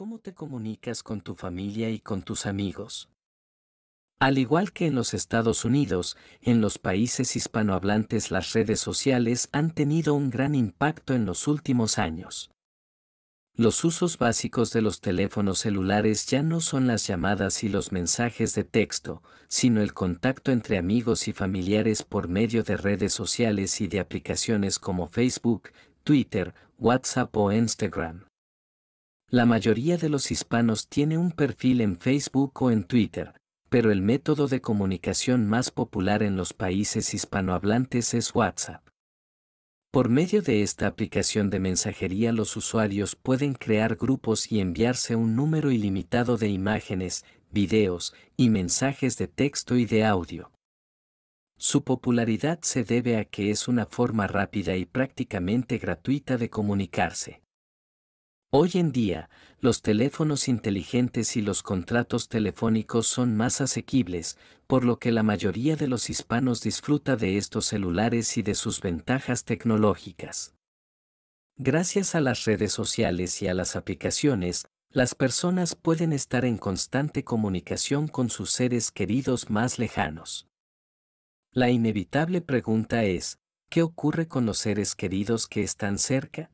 cómo te comunicas con tu familia y con tus amigos. Al igual que en los Estados Unidos, en los países hispanohablantes las redes sociales han tenido un gran impacto en los últimos años. Los usos básicos de los teléfonos celulares ya no son las llamadas y los mensajes de texto, sino el contacto entre amigos y familiares por medio de redes sociales y de aplicaciones como Facebook, Twitter, WhatsApp o Instagram. La mayoría de los hispanos tiene un perfil en Facebook o en Twitter, pero el método de comunicación más popular en los países hispanohablantes es WhatsApp. Por medio de esta aplicación de mensajería los usuarios pueden crear grupos y enviarse un número ilimitado de imágenes, videos y mensajes de texto y de audio. Su popularidad se debe a que es una forma rápida y prácticamente gratuita de comunicarse. Hoy en día, los teléfonos inteligentes y los contratos telefónicos son más asequibles, por lo que la mayoría de los hispanos disfruta de estos celulares y de sus ventajas tecnológicas. Gracias a las redes sociales y a las aplicaciones, las personas pueden estar en constante comunicación con sus seres queridos más lejanos. La inevitable pregunta es, ¿qué ocurre con los seres queridos que están cerca?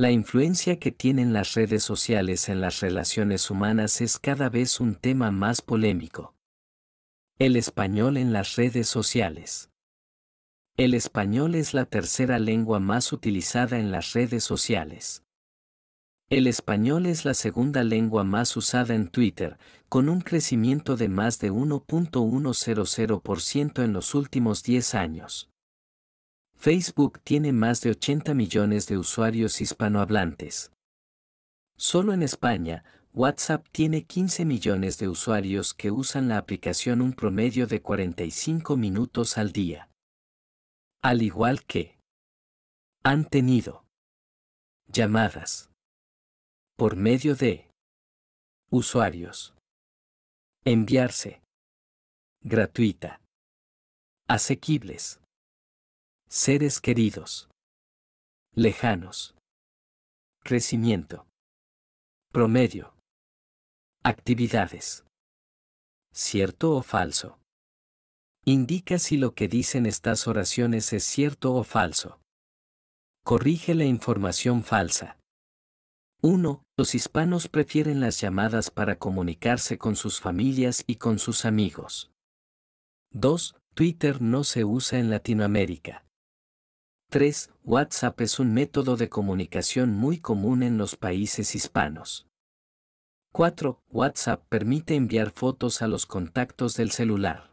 La influencia que tienen las redes sociales en las relaciones humanas es cada vez un tema más polémico. El español en las redes sociales. El español es la tercera lengua más utilizada en las redes sociales. El español es la segunda lengua más usada en Twitter, con un crecimiento de más de 1.100% en los últimos 10 años. Facebook tiene más de 80 millones de usuarios hispanohablantes. Solo en España, WhatsApp tiene 15 millones de usuarios que usan la aplicación un promedio de 45 minutos al día. Al igual que han tenido llamadas por medio de usuarios. Enviarse. Gratuita. Asequibles. Seres queridos. Lejanos. Crecimiento. Promedio. Actividades. ¿Cierto o falso? Indica si lo que dicen estas oraciones es cierto o falso. Corrige la información falsa. 1. Los hispanos prefieren las llamadas para comunicarse con sus familias y con sus amigos. 2. Twitter no se usa en Latinoamérica. 3. WhatsApp es un método de comunicación muy común en los países hispanos. 4. WhatsApp permite enviar fotos a los contactos del celular.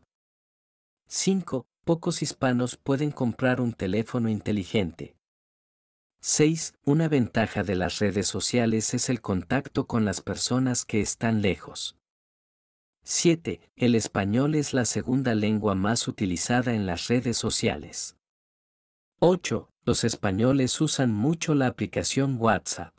5. Pocos hispanos pueden comprar un teléfono inteligente. 6. Una ventaja de las redes sociales es el contacto con las personas que están lejos. 7. El español es la segunda lengua más utilizada en las redes sociales. 8. Los españoles usan mucho la aplicación WhatsApp.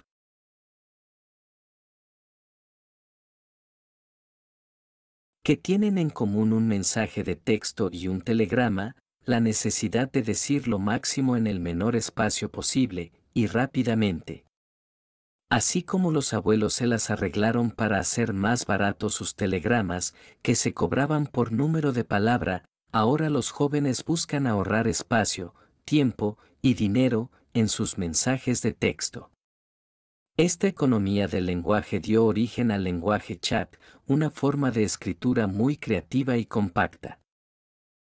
que tienen en común un mensaje de texto y un telegrama, la necesidad de decir lo máximo en el menor espacio posible y rápidamente. Así como los abuelos se las arreglaron para hacer más baratos sus telegramas, que se cobraban por número de palabra, ahora los jóvenes buscan ahorrar espacio, tiempo y dinero en sus mensajes de texto. Esta economía del lenguaje dio origen al lenguaje chat, una forma de escritura muy creativa y compacta.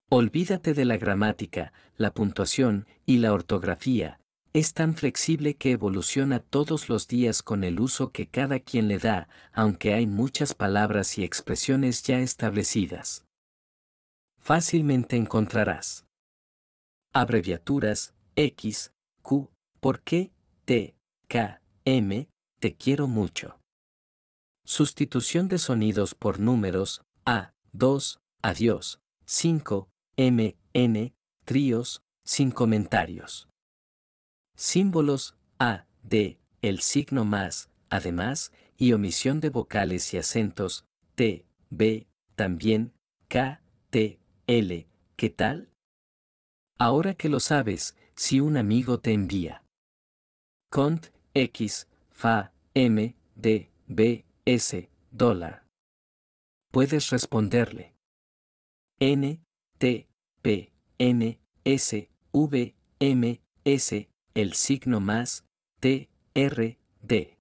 Olvídate de la gramática, la puntuación y la ortografía, es tan flexible que evoluciona todos los días con el uso que cada quien le da, aunque hay muchas palabras y expresiones ya establecidas. Fácilmente encontrarás Abreviaturas, X, Q, ¿por qué? T, K, M, te quiero mucho. Sustitución de sonidos por números, A, 2, adiós, 5, M, N, tríos, sin comentarios. Símbolos, A, D, el signo más, además, y omisión de vocales y acentos, T, B, también, K, T, L, ¿qué tal? Ahora que lo sabes, si un amigo te envía. Cont, X, Fa, M, D, B, S, dólar. Puedes responderle. N, T, P, N, S, V, M, S, el signo más, T, R, D.